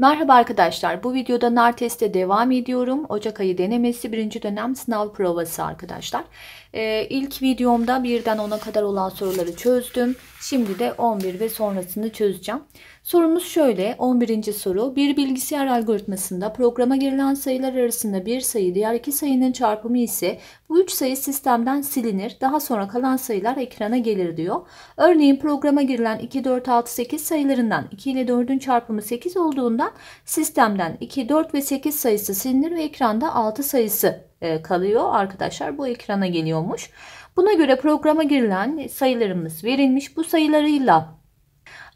Merhaba arkadaşlar bu videoda nar teste devam ediyorum. Ocak ayı denemesi birinci dönem sınav provası arkadaşlar. Ee, ilk videomda birden ona kadar olan soruları çözdüm. Şimdi de 11 ve sonrasını çözeceğim. Sorumuz şöyle 11. soru bir bilgisayar algoritmasında programa girilen sayılar arasında bir sayı diğer iki sayının çarpımı ise bu üç sayı sistemden silinir daha sonra kalan sayılar ekrana gelir diyor. Örneğin programa girilen 2, 4, 6, 8 sayılarından 2 ile 4'ün çarpımı 8 olduğundan sistemden 2, 4 ve 8 sayısı silinir ve ekranda 6 sayısı e, kalıyor arkadaşlar bu ekrana geliyormuş. Buna göre programa girilen sayılarımız verilmiş bu sayılarıyla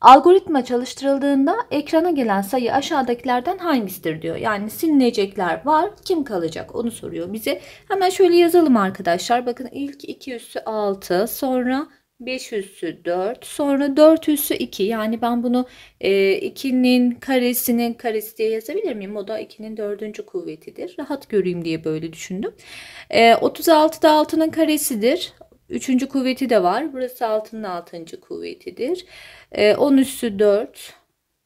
Algoritma çalıştırıldığında ekrana gelen sayı aşağıdakilerden hangisidir diyor. Yani silinecekler var kim kalacak onu soruyor bize. Hemen şöyle yazalım arkadaşlar. Bakın ilk 2 üssü 6 sonra 5 üssü 4 sonra 4 üssü 2 yani ben bunu e, 2'nin karesinin karesi diye yazabilir miyim? O da 2'nin 4. kuvvetidir. Rahat göreyim diye böyle düşündüm. E, 36 da 6'nın karesidir. 3. kuvveti de var. Burası 6'nın 6. kuvvetidir e, ee, 10 üssü 4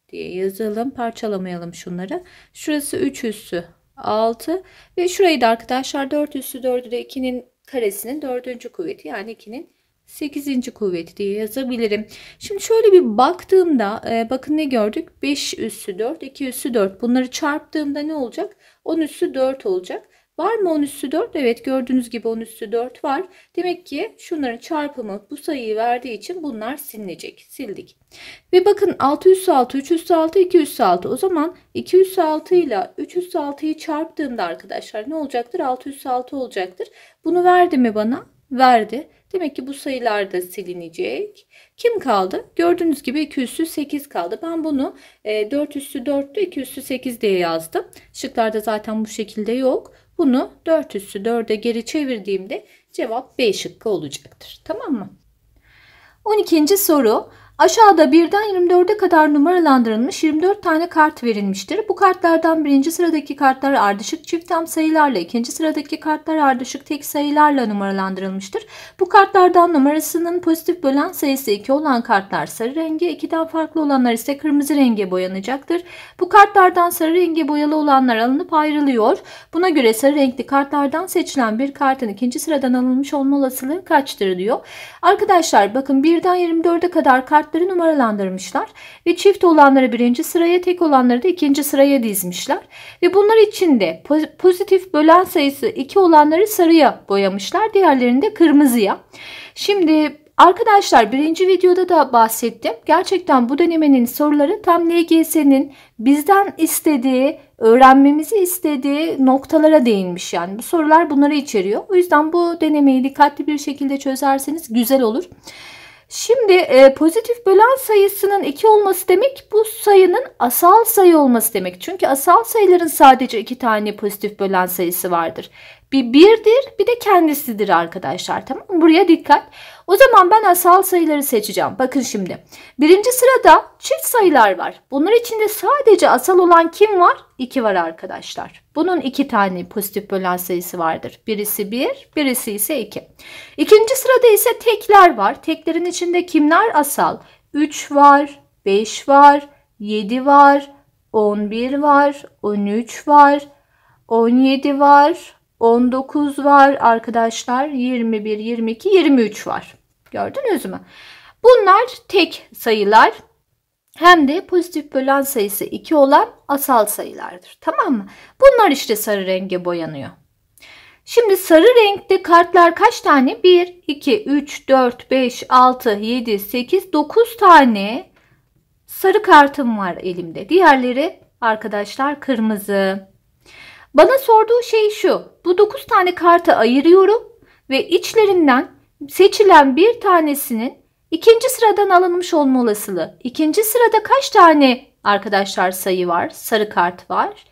diye yazalım. Parçalamayalım şunları. Şurası 3 üssü 6 ve şurayı da arkadaşlar 4 üssü 4'ü de 2'nin karesinin 4. kuvveti yani 2'nin 8. kuvveti diye yazabilirim. Şimdi şöyle bir baktığımda e, bakın ne gördük? 5 üssü 4, 2 üssü 4. Bunları çarptığımda ne olacak? 10 üssü 4 olacak. Var mı 10 üssü 4? Evet gördüğünüz gibi 10 üssü 4 var. Demek ki şunların çarpımı bu sayıyı verdiği için bunlar silinecek. Sildik. Ve bakın 6 üssü 6, 3 üssü 6, 2 üssü 6. O zaman 2 üssü 6 ile 3 üssü 6'yı çarptığımda arkadaşlar ne olacaktır? 6 üssü 6 olacaktır. Bunu verdi mi bana? Verdi. Demek ki bu sayılar da silinecek. Kim kaldı? Gördüğünüz gibi 2 üssü 8 kaldı. Ben bunu 4 e, üssü 4'tü 2 üssü 8 diye yazdım. Şıklarda zaten bu şekilde yok. Bunu 4 üssü 4'e geri çevirdiğimde cevap B şıkkı olacaktır. Tamam mı? 12. soru Aşağıda 1'den 24'e kadar numaralandırılmış 24 tane kart verilmiştir. Bu kartlardan birinci sıradaki kartlar ardışık çift tam sayılarla, ikinci sıradaki kartlar ardışık tek sayılarla numaralandırılmıştır. Bu kartlardan numarasının pozitif bölen sayısı 2 olan kartlar sarı renge, 2'den farklı olanlar ise kırmızı renge boyanacaktır. Bu kartlardan sarı renge boyalı olanlar alınıp ayrılıyor. Buna göre sarı renkli kartlardan seçilen bir kartın ikinci sıradan alınmış olma olasılığı kaçtır diyor. Arkadaşlar bakın 1'den 24'e kadar kart şartları numaralandırmışlar ve çift olanları birinci sıraya tek olanları da ikinci sıraya dizmişler. Ve bunlar içinde pozitif bölen sayısı 2 olanları sarıya boyamışlar diğerlerini de kırmızıya. Şimdi Arkadaşlar birinci videoda da bahsettim. Gerçekten bu dönemenin soruları tam LGS'nin bizden istediği, öğrenmemizi istediği noktalara değinmiş. Yani bu sorular bunları içeriyor. O yüzden bu denemeyi dikkatli bir şekilde çözerseniz güzel olur. Şimdi e, pozitif bölen sayısının 2 olması demek bu sayının asal sayı olması demek. Çünkü asal sayıların sadece 2 tane pozitif bölen sayısı vardır. Bir birdir bir de kendisidir arkadaşlar tamam Buraya dikkat. O zaman ben asal sayıları seçeceğim. Bakın şimdi. Birinci sırada çift sayılar var. Bunlar içinde sadece asal olan kim var? 2 var arkadaşlar. Bunun iki tane pozitif bölen sayısı vardır. Birisi 1, bir, birisi ise 2. İki. İkinci sırada ise tekler var. Teklerin içinde kimler asal? 3 var, 5 var, 7 var, 11 var, 13 var, 17 var, 19 var arkadaşlar. 21, 22, 23 var. Gördünüz mü? Bunlar tek sayılar hem de pozitif bölen sayısı 2 olan asal sayılardır. Tamam mı? Bunlar işte sarı renge boyanıyor. Şimdi sarı renkte kartlar kaç tane? 1, 2, 3, 4, 5, 6, 7, 8, 9 tane sarı kartım var elimde. Diğerleri arkadaşlar kırmızı. Bana sorduğu şey şu. Bu 9 tane kartı ayırıyorum ve içlerinden seçilen bir tanesinin ikinci sıradan alınmış olma olasılığı. İkinci sırada kaç tane arkadaşlar sayı var? Sarı kart var.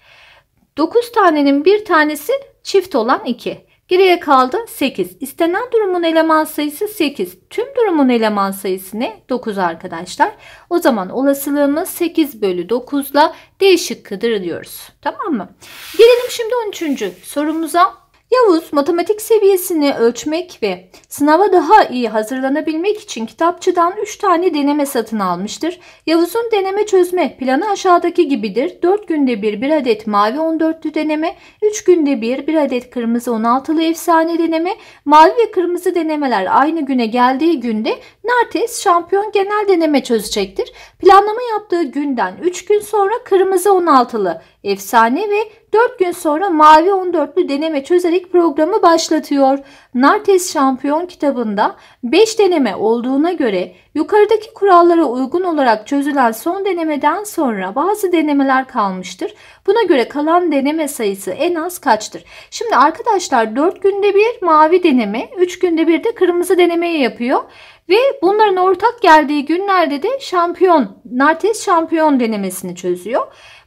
9 tanenin bir tanesi çift olan 2. Geriye kaldı 8. İstenen durumun eleman sayısı 8. Tüm durumun eleman sayısı ne? 9 arkadaşlar. O zaman olasılığımız 8 bölü 9 ile D şıkkıdır diyoruz. Tamam mı? Gelelim şimdi 13. sorumuza. Yavuz matematik seviyesini ölçmek ve sınava daha iyi hazırlanabilmek için kitapçıdan 3 tane deneme satın almıştır. Yavuz'un deneme çözme planı aşağıdaki gibidir. 4 günde bir bir adet mavi 14'lü deneme, 3 günde bir bir adet kırmızı 16'lı efsane deneme, mavi ve kırmızı denemeler aynı güne geldiği günde Nartes şampiyon genel deneme çözecektir. Planlama yaptığı günden 3 gün sonra kırmızı 16'lı Efsane ve 4 gün sonra Mavi 14'lü deneme çözerek programı başlatıyor. Nartes Şampiyon kitabında 5 deneme olduğuna göre yukarıdaki kurallara uygun olarak çözülen son denemeden sonra bazı denemeler kalmıştır. Buna göre kalan deneme sayısı en az kaçtır? Şimdi arkadaşlar 4 günde bir mavi deneme, 3 günde bir de kırmızı denemeyi yapıyor. Ve bunların ortak geldiği günlerde de şampiyon, Nartes şampiyon denemesini çözüyor.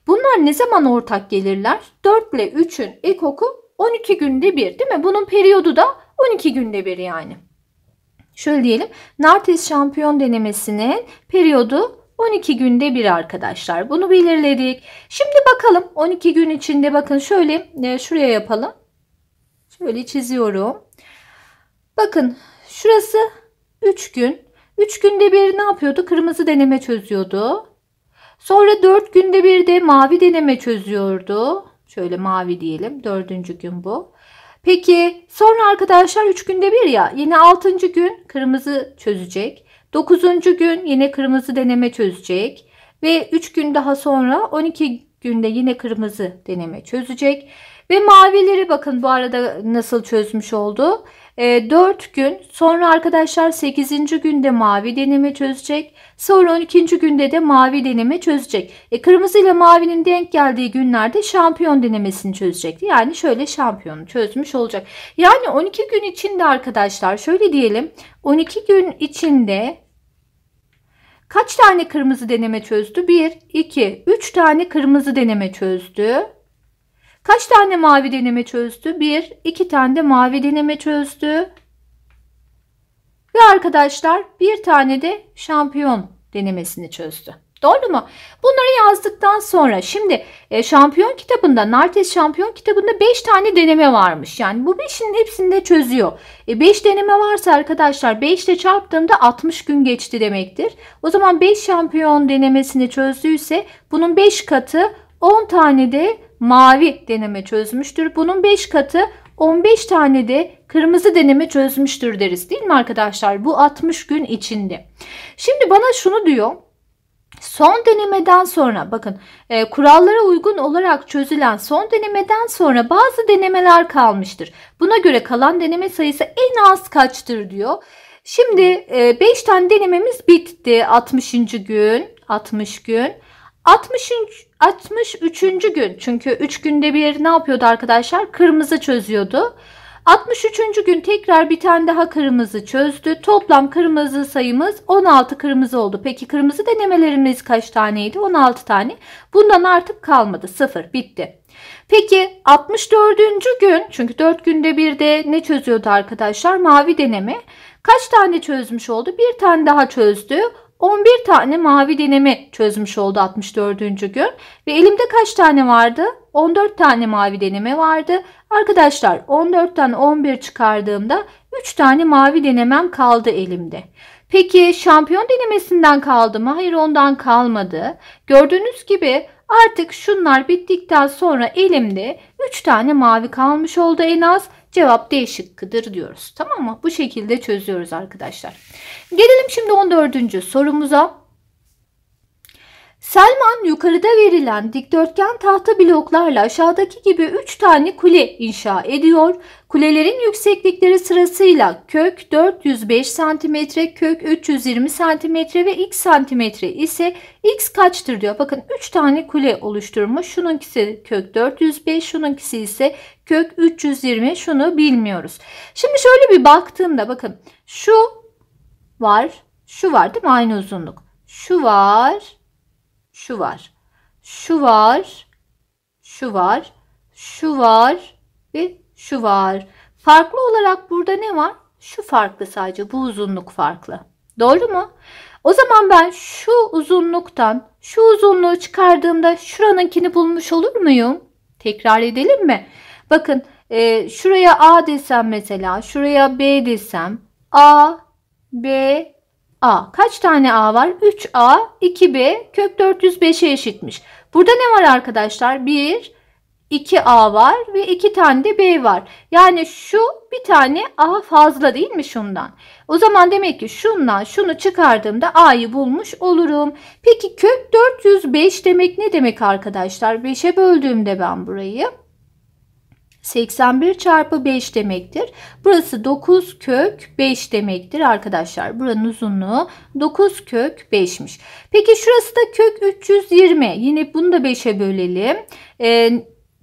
Bunlar ne zaman ortak gelirler? 4 ile 3'ün ekoku 12 günde bir değil mi? Bunun periyodu da 12 günde bir yani. Şöyle diyelim. Nartes şampiyon denemesinin periyodu 12 günde bir arkadaşlar. Bunu belirledik. Şimdi bakalım 12 gün içinde bakın şöyle e, şuraya yapalım. Şöyle çiziyorum. Bakın şurası 3 gün. 3 günde bir ne yapıyordu? Kırmızı deneme çözüyordu. Sonra 4 günde bir de mavi deneme çözüyordu. Şöyle mavi diyelim. Dördüncü gün bu. Peki sonra arkadaşlar 3 günde bir ya. Yine 6. gün kırmızı çözecek. 9. gün yine kırmızı deneme çözecek. Ve 3 gün daha sonra 12 günde yine kırmızı deneme çözecek. Ve mavileri bakın bu arada nasıl çözmüş oldu. E, ee, 4 gün sonra arkadaşlar 8. günde mavi deneme çözecek. Sonra 12. günde de mavi deneme çözecek. E, kırmızı ile mavinin denk geldiği günlerde şampiyon denemesini çözecekti. Yani şöyle şampiyonu çözmüş olacak. Yani 12 gün içinde arkadaşlar şöyle diyelim 12 gün içinde kaç tane kırmızı deneme çözdü? 1, 2, 3 tane kırmızı deneme çözdü. Kaç tane mavi deneme çözdü? 1, 2 tane de mavi deneme çözdü. Ve arkadaşlar bir tane de şampiyon denemesini çözdü. Doğru mu? Bunları yazdıktan sonra şimdi e, şampiyon kitabında, Nartes şampiyon kitabında 5 tane deneme varmış. Yani bu 5'in hepsini de çözüyor. 5 e, deneme varsa arkadaşlar 5 ile çarptığımda 60 gün geçti demektir. O zaman 5 şampiyon denemesini çözdüyse bunun 5 katı 10 tane de mavi deneme çözmüştür. Bunun 5 katı 15 tane de kırmızı deneme çözmüştür deriz değil mi arkadaşlar? Bu 60 gün içinde. Şimdi bana şunu diyor. Son denemeden sonra bakın e, kurallara uygun olarak çözülen son denemeden sonra bazı denemeler kalmıştır. Buna göre kalan deneme sayısı en az kaçtır diyor. Şimdi 5 e, tane denememiz bitti 60. gün 60 gün 60. 63. gün çünkü 3 günde bir ne yapıyordu arkadaşlar? Kırmızı çözüyordu. 63. gün tekrar bir tane daha kırmızı çözdü. Toplam kırmızı sayımız 16 kırmızı oldu. Peki kırmızı denemelerimiz kaç taneydi? 16 tane. Bundan artık kalmadı. 0 bitti. Peki 64. gün çünkü 4 günde bir de ne çözüyordu arkadaşlar? Mavi deneme. Kaç tane çözmüş oldu? Bir tane daha çözdü. 11 tane mavi deneme çözmüş oldu 64. gün. Ve elimde kaç tane vardı? 14 tane mavi deneme vardı. Arkadaşlar 14'ten 11 çıkardığımda 3 tane mavi denemem kaldı elimde. Peki şampiyon denemesinden kaldı mı? Hayır ondan kalmadı. Gördüğünüz gibi artık şunlar bittikten sonra elimde 3 tane mavi kalmış oldu en az. Cevap D şıkkıdır diyoruz. Tamam mı? Bu şekilde çözüyoruz arkadaşlar. Gelelim şimdi 14. sorumuza. Selman yukarıda verilen dikdörtgen tahta bloklarla aşağıdaki gibi 3 tane kule inşa ediyor. Kulelerin yükseklikleri sırasıyla kök 405 cm, kök 320 cm ve x cm ise x kaçtır diyor. Bakın 3 tane kule oluşturmuş. Şununkisi kök 405, şununkisi ise kök 320. Şunu bilmiyoruz. Şimdi şöyle bir baktığımda bakın şu var, şu var değil mi? Aynı uzunluk. Şu var, şu var. Şu var, şu var, şu var ve şu var. Farklı olarak burada ne var? Şu farklı sadece bu uzunluk farklı. Doğru mu? O zaman ben şu uzunluktan şu uzunluğu çıkardığımda şuranınkini bulmuş olur muyum? Tekrar edelim mi? Bakın e, şuraya A desem mesela şuraya B desem A, B, A. Kaç tane A var? 3A, 2B kök 405'e eşitmiş. Burada ne var arkadaşlar? 1, 2A var ve 2 tane de B var. Yani şu bir tane A fazla değil mi şundan? O zaman demek ki şundan şunu çıkardığımda A'yı bulmuş olurum. Peki kök 405 demek ne demek arkadaşlar? 5'e böldüğümde ben burayı 81 çarpı 5 demektir. Burası 9 kök 5 demektir arkadaşlar. Buranın uzunluğu 9 kök 5'miş. Peki şurası da kök 320. Yine bunu da 5'e bölelim. Ee,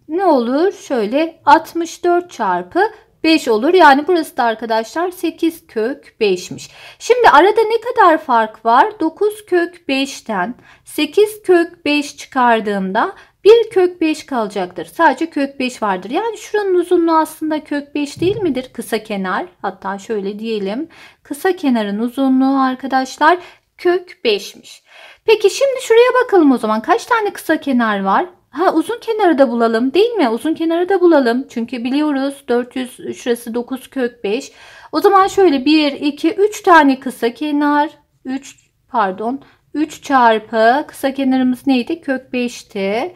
ne olur? Şöyle 64 çarpı 5 olur. Yani burası da arkadaşlar 8 kök 5'miş. Şimdi arada ne kadar fark var? 9 kök 5'ten 8 kök 5 çıkardığımda bir kök 5 kalacaktır. Sadece kök 5 vardır. Yani şuranın uzunluğu aslında kök 5 değil midir? Kısa kenar. Hatta şöyle diyelim. Kısa kenarın uzunluğu arkadaşlar kök 5'miş. Peki şimdi şuraya bakalım o zaman. Kaç tane kısa kenar var? Ha uzun kenarı da bulalım değil mi? Uzun kenarı da bulalım. Çünkü biliyoruz 400 şurası 9 kök 5. O zaman şöyle 1 2 3 tane kısa kenar 3 pardon 3 çarpı kısa kenarımız neydi? Kök 5'ti.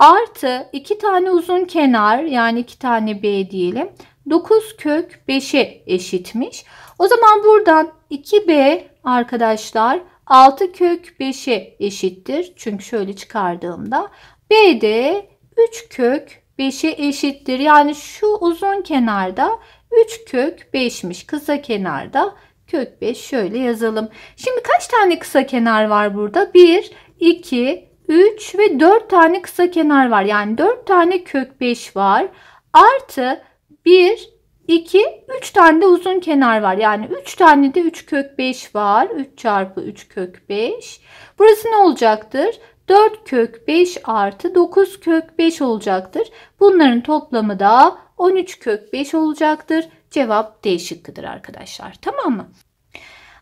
Artı 2 tane uzun kenar yani 2 tane B diyelim. 9 kök 5'e eşitmiş. O zaman buradan 2B arkadaşlar 6 kök 5'e eşittir. Çünkü şöyle çıkardığımda B de 3 kök 5'e eşittir. Yani şu uzun kenarda 3 kök 5'miş. Kısa kenarda kök 5 şöyle yazalım. Şimdi kaç tane kısa kenar var burada? 1, 2, 3 ve 4 tane kısa kenar var. Yani 4 tane kök 5 var. Artı 1, 2, 3 tane de uzun kenar var. Yani 3 tane de 3 kök 5 var. 3 çarpı 3 kök 5. Burası ne olacaktır? 4 kök 5 artı 9 kök 5 olacaktır. Bunların toplamı da 13 kök 5 olacaktır. Cevap D şıkkıdır arkadaşlar. Tamam mı?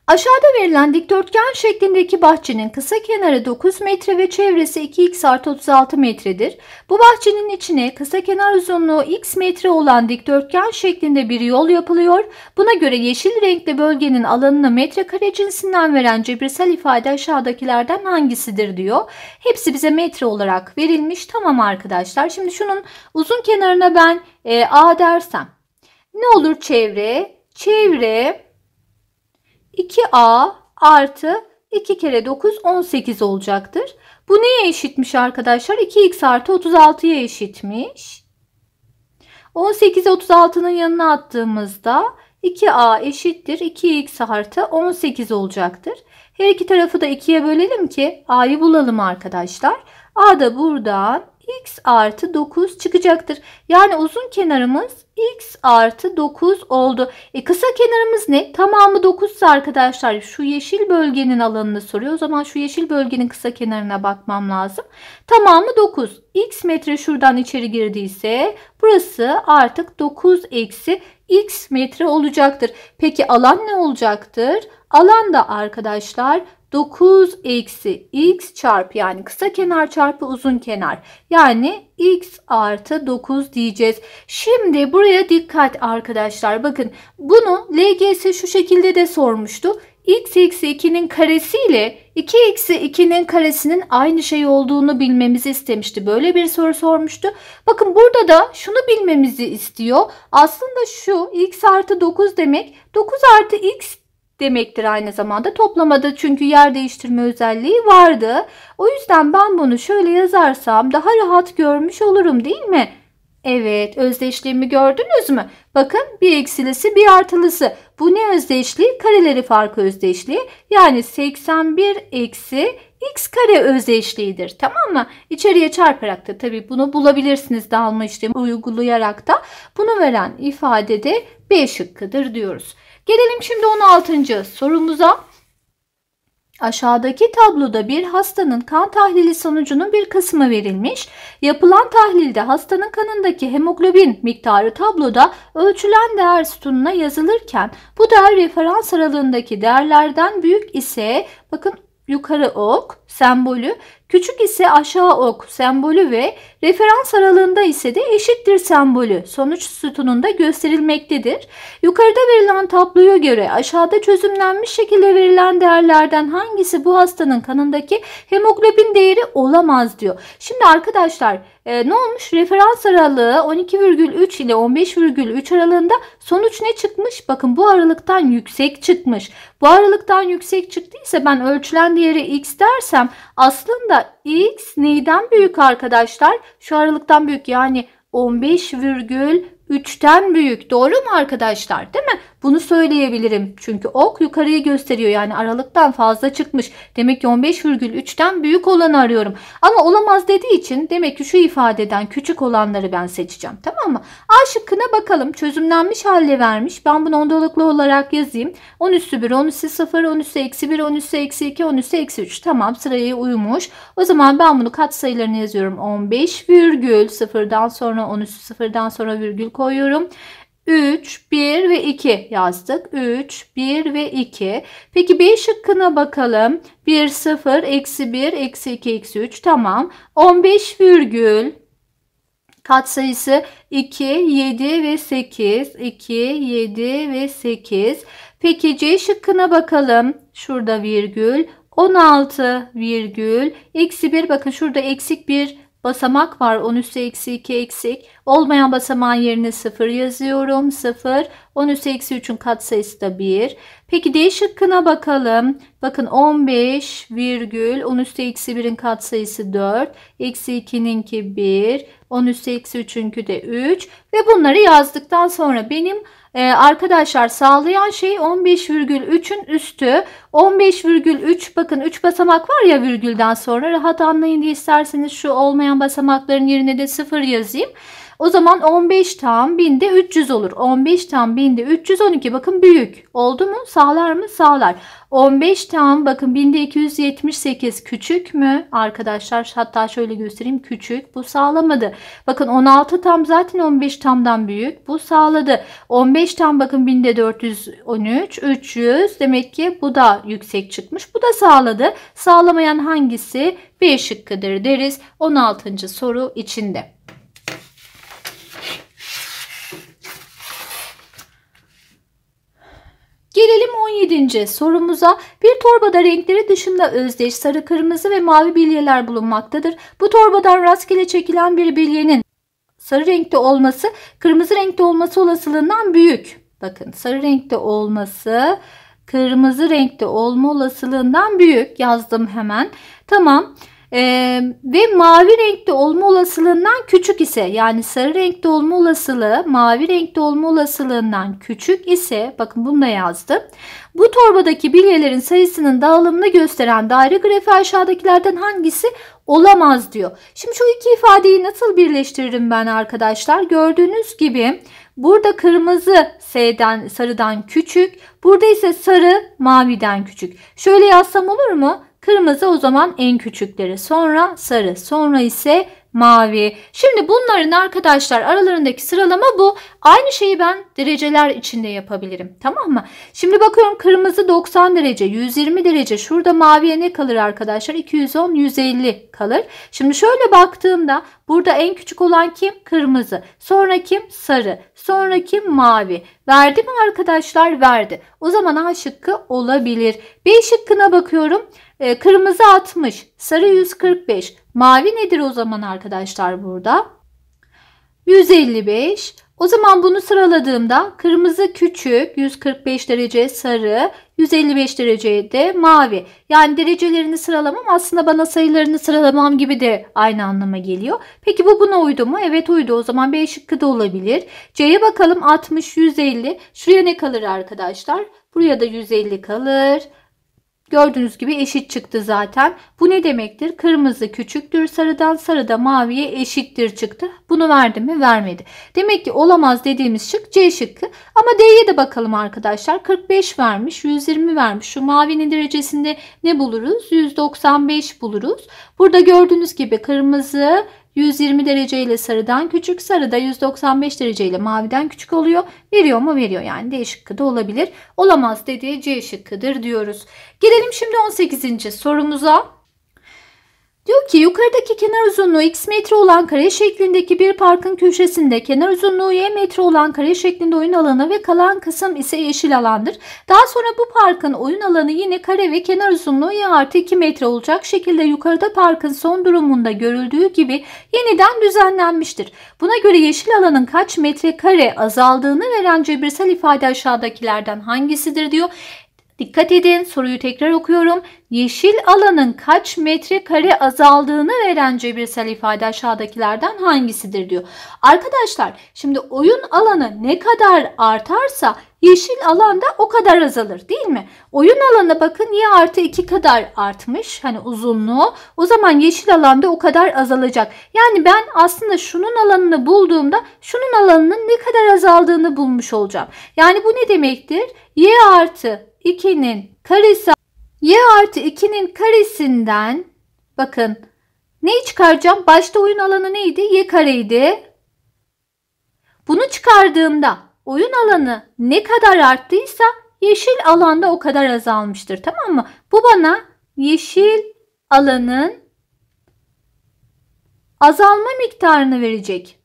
Aşağıda verilen dikdörtgen şeklindeki bahçenin kısa kenarı 9 metre ve çevresi 2x artı 36 metredir. Bu bahçenin içine kısa kenar uzunluğu x metre olan dikdörtgen şeklinde bir yol yapılıyor. Buna göre yeşil renkli bölgenin alanını metrekare cinsinden veren cebirsel ifade aşağıdakilerden hangisidir diyor. Hepsi bize metre olarak verilmiş. Tamam arkadaşlar şimdi şunun uzun kenarına ben e, a dersem ne olur çevre? Çevre 2a artı 2 kere 9 18 olacaktır. Bu neye eşitmiş arkadaşlar? 2x artı 36'ya eşitmiş. 18 36'nın yanına attığımızda 2a eşittir 2x artı 18 olacaktır. Her iki tarafı da 2'ye bölelim ki a'yı bulalım arkadaşlar. a da buradan x artı 9 çıkacaktır. Yani uzun kenarımız x artı 9 oldu. E kısa kenarımız ne? Tamamı 9 arkadaşlar şu yeşil bölgenin alanını soruyor. O zaman şu yeşil bölgenin kısa kenarına bakmam lazım. Tamamı 9. x metre şuradan içeri girdiyse burası artık 9 eksi x metre olacaktır. Peki alan ne olacaktır? Alan da arkadaşlar 9 eksi x çarpı yani kısa kenar çarpı uzun kenar yani x artı 9 diyeceğiz. Şimdi buraya dikkat arkadaşlar bakın bunu LGS şu şekilde de sormuştu. x eksi 2'nin karesi ile 2 eksi 2'nin karesinin aynı şey olduğunu bilmemizi istemişti. Böyle bir soru sormuştu. Bakın burada da şunu bilmemizi istiyor. Aslında şu x artı 9 demek 9 artı x demektir aynı zamanda. Toplamada çünkü yer değiştirme özelliği vardı. O yüzden ben bunu şöyle yazarsam daha rahat görmüş olurum değil mi? Evet özdeşliğimi gördünüz mü? Bakın bir eksilisi bir artılısı. Bu ne özdeşliği? Kareleri farkı özdeşliği. Yani 81 eksi x kare özdeşliğidir tamam mı? İçeriye çarparak da tabii bunu bulabilirsiniz dalma işlemi uygulayarak da bunu veren ifade de B şıkkıdır diyoruz. Gelelim şimdi 16. sorumuza. Aşağıdaki tabloda bir hastanın kan tahlili sonucunun bir kısmı verilmiş. Yapılan tahlilde hastanın kanındaki hemoglobin miktarı tabloda ölçülen değer sütununa yazılırken bu değer referans aralığındaki değerlerden büyük ise bakın yukarı ok sembolü Küçük ise aşağı ok sembolü ve referans aralığında ise de eşittir sembolü sonuç sütununda gösterilmektedir. Yukarıda verilen tabloya göre aşağıda çözümlenmiş şekilde verilen değerlerden hangisi bu hastanın kanındaki hemoglobin değeri olamaz diyor. Şimdi arkadaşlar e, ne olmuş? Referans aralığı 12,3 ile 15,3 aralığında sonuç ne çıkmış? Bakın bu aralıktan yüksek çıkmış. Bu aralıktan yüksek çıktıysa ben ölçülen değeri x dersem aslında Burada x neyden büyük arkadaşlar? Şu aralıktan büyük yani 15,5 3'ten büyük. Doğru mu arkadaşlar? Değil mi? Bunu söyleyebilirim. Çünkü ok yukarıyı gösteriyor. Yani aralıktan fazla çıkmış. Demek ki 15,3'ten büyük olanı arıyorum. Ama olamaz dediği için demek ki şu ifadeden küçük olanları ben seçeceğim. Tamam mı? A şıkkına bakalım. Çözümlenmiş halde vermiş. Ben bunu ondalıklı olarak yazayım. 10 üssü 1, 10 üssü 0, 10 üssü eksi 1, 10 üssü eksi 2, 10 üssü eksi 3. Tamam sıraya uymuş. O zaman ben bunu kat sayılarını yazıyorum. 15 virgül 0'dan sonra 10 üssü 0'dan sonra virgül koyuyorum. 3, 1 ve 2 yazdık. 3, 1 ve 2. Peki B şıkkına bakalım. 1, 0, eksi 1, eksi 2, eksi 3. Tamam. 15 virgül Kat sayısı 2, 7 ve 8. 2, 7 ve 8. Peki C şıkkına bakalım. Şurada virgül. 16 virgül. Eksi 1 bakın şurada eksik bir Basamak var 10 üstü eksi 2 eksik. Olmayan basamağın yerine 0 yazıyorum. 0. 10 üstü eksi 3'ün katsayısı da 1. Peki D şıkkına bakalım. Bakın 15 virgül 10 üstü eksi 1'in katsayısı 4. Eksi 2'ninki 1. 10 üstü eksi 3'ünkü de 3. Ve bunları yazdıktan sonra benim ee, arkadaşlar sağlayan şey 15,3'ün üstü 15,3 bakın 3 basamak var ya virgülden sonra rahat anlayın diye isterseniz şu olmayan basamakların yerine de 0 yazayım. O zaman 15 tam binde 300 olur. 15 tam binde 312 bakın büyük. Oldu mu? Sağlar mı? Sağlar. 15 tam bakın binde 278 küçük mü? Arkadaşlar hatta şöyle göstereyim. Küçük. Bu sağlamadı. Bakın 16 tam zaten 15 tamdan büyük. Bu sağladı. 15 tam bakın binde 413. 300. Demek ki bu da yüksek çıkmış. Bu da sağladı. Sağlamayan hangisi? B şıkkıdır deriz. 16. soru içinde. 17. sorumuza bir torbada renkleri dışında özdeş sarı, kırmızı ve mavi bilyeler bulunmaktadır. Bu torbadan rastgele çekilen bir bilyenin sarı renkte olması kırmızı renkte olması olasılığından büyük. Bakın sarı renkte olması kırmızı renkte olma olasılığından büyük yazdım hemen. Tamam. Ee, ve mavi renkte olma olasılığından küçük ise yani sarı renkte olma olasılığı mavi renkte olma olasılığından küçük ise bakın bunu da yazdım. Bu torbadaki bilyelerin sayısının dağılımını gösteren daire grafiği aşağıdakilerden hangisi olamaz diyor. Şimdi şu iki ifadeyi nasıl birleştiririm ben arkadaşlar? Gördüğünüz gibi burada kırmızı S'den sarıdan küçük. Burada ise sarı maviden küçük. Şöyle yazsam olur mu? Kırmızı o zaman en küçükleri. Sonra sarı. Sonra ise mavi. Şimdi bunların arkadaşlar aralarındaki sıralama bu. Aynı şeyi ben dereceler içinde yapabilirim. Tamam mı? Şimdi bakıyorum kırmızı 90 derece, 120 derece. Şurada maviye ne kalır arkadaşlar? 210, 150 kalır. Şimdi şöyle baktığımda burada en küçük olan kim? Kırmızı. Sonra kim? Sarı. Sonra kim? Mavi. Verdi mi arkadaşlar? Verdi. O zaman A şıkkı olabilir. B şıkkına bakıyorum. E, kırmızı 60, sarı 145. Mavi nedir o zaman arkadaşlar burada? 155. O zaman bunu sıraladığımda kırmızı küçük 145 derece, sarı 155 derecede, mavi. Yani derecelerini sıralamam aslında bana sayılarını sıralamam gibi de aynı anlama geliyor. Peki bu buna uydu mu? Evet uydu. O zaman B şıkkı da olabilir. C'ye bakalım 60, 150. Şuraya ne kalır arkadaşlar? Buraya da 150 kalır. Gördüğünüz gibi eşit çıktı zaten. Bu ne demektir? Kırmızı küçüktür sarıdan, sarıda maviye eşittir çıktı. Bunu verdi mi? Vermedi. Demek ki olamaz dediğimiz şık C şıkkı. Ama D'ye de bakalım arkadaşlar. 45 vermiş, 120 vermiş. Şu mavinin derecesinde ne buluruz? 195 buluruz. Burada gördüğünüz gibi kırmızı, 120 derece ile sarıdan küçük. Sarı da 195 derece ile maviden küçük oluyor. Veriyor mu? Veriyor yani. D şıkkı da olabilir. Olamaz dediği C şıkkıdır diyoruz. Gelelim şimdi 18. sorumuza. Diyor ki yukarıdaki kenar uzunluğu x metre olan kare şeklindeki bir parkın köşesinde kenar uzunluğu y metre olan kare şeklinde oyun alanı ve kalan kısım ise yeşil alandır. Daha sonra bu parkın oyun alanı yine kare ve kenar uzunluğu y artı 2 metre olacak şekilde yukarıda parkın son durumunda görüldüğü gibi yeniden düzenlenmiştir. Buna göre yeşil alanın kaç metre kare azaldığını veren cebirsel ifade aşağıdakilerden hangisidir diyor. Dikkat edin soruyu tekrar okuyorum. Yeşil alanın kaç metrekare azaldığını veren cebirsel ifade aşağıdakilerden hangisidir diyor. Arkadaşlar şimdi oyun alanı ne kadar artarsa yeşil alanda o kadar azalır değil mi? Oyun alanı bakın y artı 2 kadar artmış hani uzunluğu o zaman yeşil alanda o kadar azalacak. Yani ben aslında şunun alanını bulduğumda şunun alanının ne kadar azaldığını bulmuş olacağım. Yani bu ne demektir? y artı 2'nin karesi y artı 2'nin karesinden bakın neyi çıkaracağım? Başta oyun alanı neydi? Y kareydi. Bunu çıkardığımda oyun alanı ne kadar arttıysa yeşil alanda o kadar azalmıştır. Tamam mı? Bu bana yeşil alanın azalma miktarını verecek.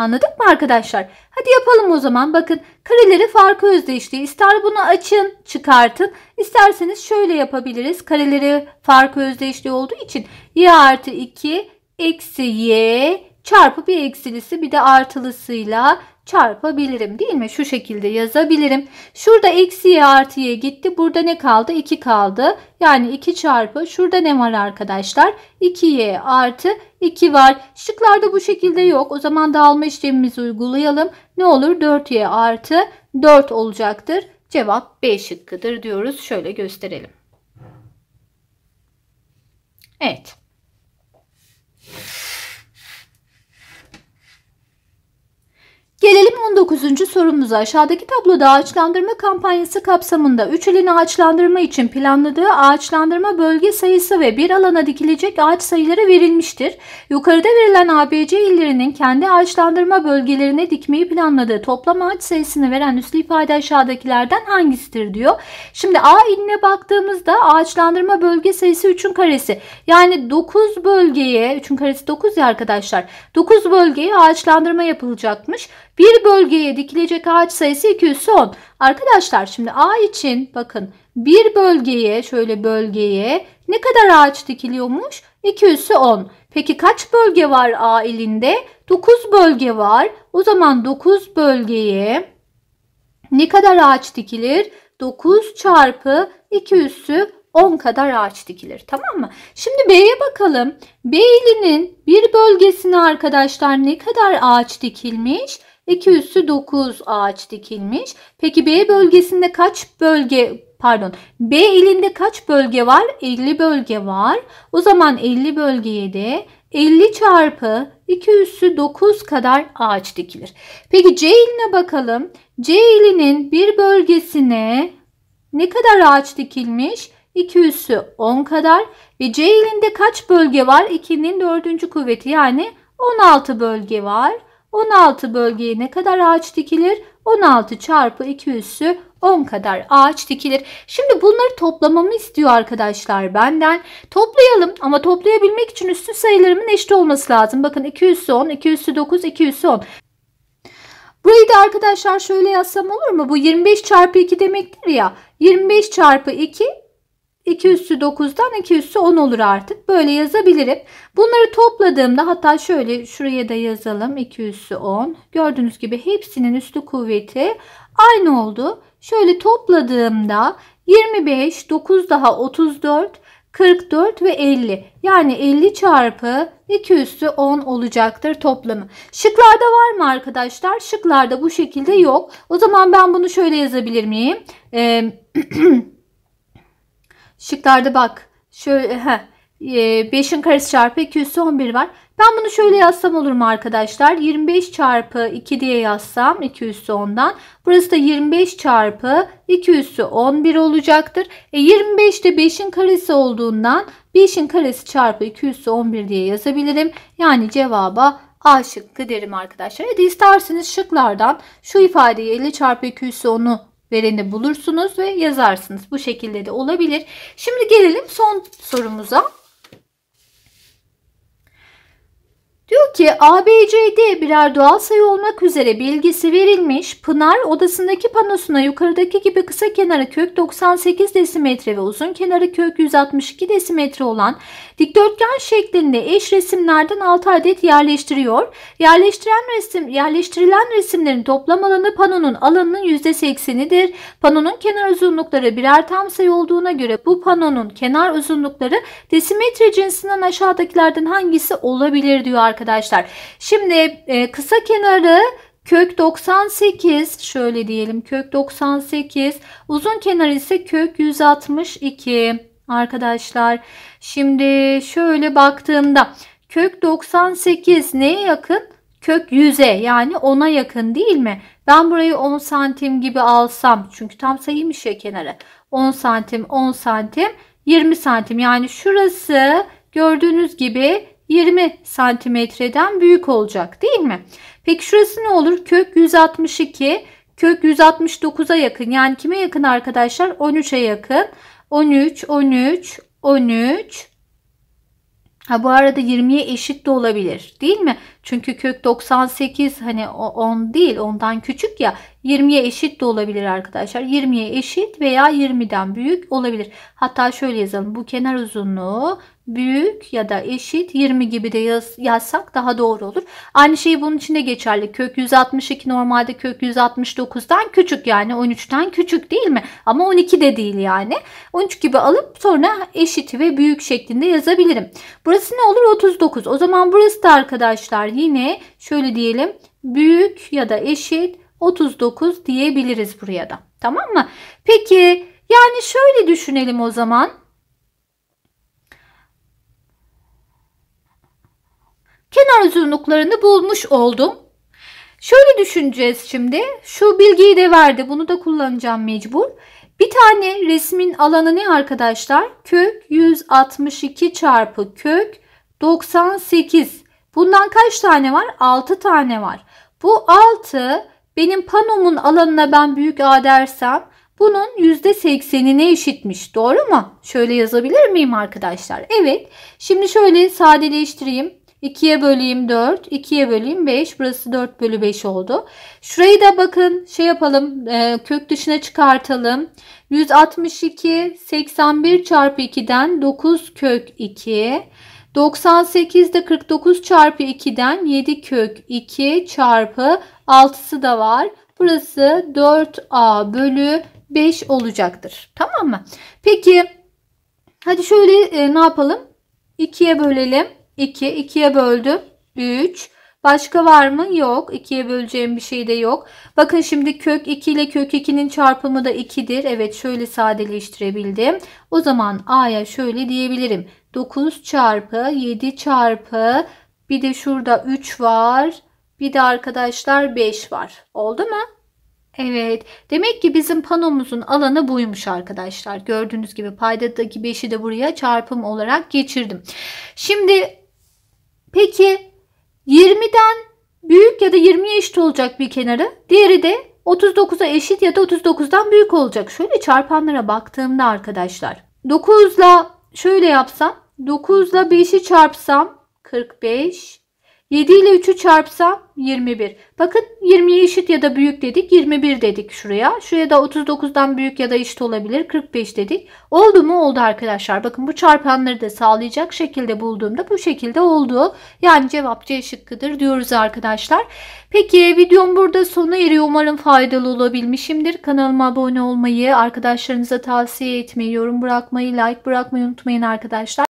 Anladık mı arkadaşlar? Hadi yapalım o zaman. Bakın kareleri farkı özdeşti. İster bunu açın, çıkartın. İsterseniz şöyle yapabiliriz. Kareleri farkı özdeşliği olduğu için y artı 2 eksi y çarpı bir eksilisi bir de artılısıyla çarpabilirim değil mi? Şu şekilde yazabilirim. Şurada eksiye artıya gitti. Burada ne kaldı? 2 kaldı. Yani 2 çarpı. Şurada ne var arkadaşlar? 2y artı 2 var. Şıklarda bu şekilde yok. O zaman dağılma işlemimizi uygulayalım. Ne olur? 4y artı 4 olacaktır. Cevap B şıkkıdır diyoruz. Şöyle gösterelim. Evet. 19. sorumuz aşağıdaki tabloda ağaçlandırma kampanyası kapsamında 3 ilin ağaçlandırma için planladığı ağaçlandırma bölge sayısı ve bir alana dikilecek ağaç sayıları verilmiştir. Yukarıda verilen ABC illerinin kendi ağaçlandırma bölgelerine dikmeyi planladığı toplam ağaç sayısını veren üslü ifade aşağıdakilerden hangisidir diyor. Şimdi A iline baktığımızda ağaçlandırma bölge sayısı 3'ün karesi. Yani 9 bölgeye 3'ün karesi 9 ya arkadaşlar. 9 bölgeye ağaçlandırma yapılacakmış. Bir bölgeye dikilecek ağaç sayısı 210. Arkadaşlar şimdi A için bakın bir bölgeye şöyle bölgeye ne kadar ağaç dikiliyormuş? 210. Peki kaç bölge var A elinde? 9 bölge var. O zaman 9 bölgeye ne kadar ağaç dikilir? 9 çarpı 2 üssü 10 kadar ağaç dikilir. Tamam mı? Şimdi B'ye bakalım. B ilinin bir bölgesine arkadaşlar ne kadar ağaç dikilmiş? 2 üssü 9 ağaç dikilmiş. Peki B bölgesinde kaç bölge pardon B ilinde kaç bölge var? 50 bölge var. O zaman 50 bölgeye de 50 çarpı 2 üssü 9 kadar ağaç dikilir. Peki C iline bakalım. C ilinin bir bölgesine ne kadar ağaç dikilmiş? 2 üssü 10 kadar ve C ilinde kaç bölge var? 2'nin 4. kuvveti yani 16 bölge var. 16 bölgeye ne kadar ağaç dikilir? 16 çarpı 2 üssü 10 kadar ağaç dikilir. Şimdi bunları toplamamı istiyor arkadaşlar benden. Toplayalım ama toplayabilmek için üstü sayılarımın eşit olması lazım. Bakın 2 üssü 10, 2 üssü 9, 2 üssü 10. Burayı da arkadaşlar şöyle yazsam olur mu? Bu 25 çarpı 2 demektir ya. 25 çarpı 2 2 üssü 9'dan 2 üssü 10 olur artık. Böyle yazabilirim. Bunları topladığımda hatta şöyle şuraya da yazalım. 2 üssü 10. Gördüğünüz gibi hepsinin üstü kuvveti aynı oldu. Şöyle topladığımda 25, 9 daha 34, 44 ve 50 yani 50 çarpı 2 üssü 10 olacaktır toplamı. Şıklarda var mı arkadaşlar? Şıklarda bu şekilde yok. O zaman ben bunu şöyle yazabilir miyim? Ee, Şıklarda bak. Şöyle heh. 5'in ee, karesi çarpı 2 üssü 11 var. Ben bunu şöyle yazsam olur mu arkadaşlar? 25 çarpı 2 diye yazsam 2 üssü 10'dan. Burası da 25 çarpı 2 üssü 11 olacaktır. E 25 de 5'in karesi olduğundan 5'in karesi çarpı 2 üssü 11 diye yazabilirim. Yani cevaba A şıkkı derim arkadaşlar. Ya e, isterseniz şıklardan şu ifadeyi 50 çarpı 2 üssü 10'u vereni bulursunuz ve yazarsınız. Bu şekilde de olabilir. Şimdi gelelim son sorumuza. Diyor ki ABCD birer doğal sayı olmak üzere bilgisi verilmiş. Pınar odasındaki panosuna yukarıdaki gibi kısa kenarı kök 98 desimetre ve uzun kenarı kök 162 desimetre olan Dikdörtgen şeklinde eş resimlerden 6 adet yerleştiriyor. Yerleştiren resim, yerleştirilen resimlerin toplam alanı panonun alanının %80'idir. Panonun kenar uzunlukları birer tam sayı olduğuna göre bu panonun kenar uzunlukları desimetre cinsinden aşağıdakilerden hangisi olabilir diyor arkadaşlar. Şimdi e, kısa kenarı Kök 98 şöyle diyelim kök 98 uzun kenar ise kök 162 arkadaşlar. Şimdi şöyle baktığımda kök 98 neye yakın? Kök 100'e yani 10'a yakın değil mi? Ben burayı 10 santim gibi alsam çünkü tam sayıymış ya kenarı. 10 santim 10 santim 20 santim yani şurası gördüğünüz gibi 20 santimetreden büyük olacak değil mi? Peki şurası ne olur? Kök 162 kök 169'a yakın yani kime yakın arkadaşlar? 13'e yakın. 13, 13, 13. Ha bu arada 20'ye eşit de olabilir değil mi? Çünkü kök 98 hani 10 değil ondan küçük ya 20'ye eşit de olabilir arkadaşlar. 20'ye eşit veya 20'den büyük olabilir. Hatta şöyle yazalım bu kenar uzunluğu büyük ya da eşit 20 gibi de yaz, yazsak daha doğru olur. Aynı şey bunun için de geçerli. Kök 162 normalde kök 169'dan küçük yani 13'ten küçük değil mi? Ama 12 de değil yani. 13 gibi alıp sonra eşit ve büyük şeklinde yazabilirim. Burası ne olur? 39. O zaman burası da arkadaşlar yine şöyle diyelim. Büyük ya da eşit 39 diyebiliriz buraya da. Tamam mı? Peki yani şöyle düşünelim o zaman. kenar uzunluklarını bulmuş oldum. Şöyle düşüneceğiz şimdi. Şu bilgiyi de verdi. Bunu da kullanacağım mecbur. Bir tane resmin alanı ne arkadaşlar? Kök 162 çarpı kök 98. Bundan kaç tane var? 6 tane var. Bu 6 benim panomun alanına ben büyük A dersem bunun %80'ine eşitmiş. Doğru mu? Şöyle yazabilir miyim arkadaşlar? Evet. Şimdi şöyle sadeleştireyim. 2'ye böleyim 4. 2'ye böleyim 5. Burası 4 bölü 5 oldu. Şurayı da bakın şey yapalım. E, kök dışına çıkartalım. 162 81 çarpı 2'den 9 kök 2. 98 de 49 çarpı 2'den 7 kök 2 çarpı 6'sı da var. Burası 4a bölü 5 olacaktır. Tamam mı? Peki hadi şöyle e, ne yapalım? 2'ye bölelim. 2. 2'ye böldüm. 3. Başka var mı? Yok. 2'ye böleceğim bir şey de yok. Bakın şimdi kök 2 ile kök 2'nin çarpımı da 2'dir. Evet şöyle sadeleştirebildim. O zaman A'ya şöyle diyebilirim. 9 çarpı 7 çarpı bir de şurada 3 var. Bir de arkadaşlar 5 var. Oldu mu? Evet. Demek ki bizim panomuzun alanı buymuş arkadaşlar. Gördüğünüz gibi paydadaki 5'i de buraya çarpım olarak geçirdim. Şimdi Peki 20'den büyük ya da 20'ye eşit olacak bir kenarı. Diğeri de 39'a eşit ya da 39'dan büyük olacak. Şöyle çarpanlara baktığımda arkadaşlar 9'la şöyle yapsam 9'la 5'i çarpsam 45 7 ile 3'ü çarpsam 21. Bakın 20'ye eşit ya da büyük dedik. 21 dedik şuraya. Şuraya da 39'dan büyük ya da eşit olabilir. 45 dedik. Oldu mu? Oldu arkadaşlar. Bakın bu çarpanları da sağlayacak şekilde bulduğumda bu şekilde oldu. Yani cevap C şıkkıdır diyoruz arkadaşlar. Peki videom burada sona eriyor. Umarım faydalı olabilmişimdir. Kanalıma abone olmayı, arkadaşlarınıza tavsiye etmeyi, yorum bırakmayı, like bırakmayı unutmayın arkadaşlar.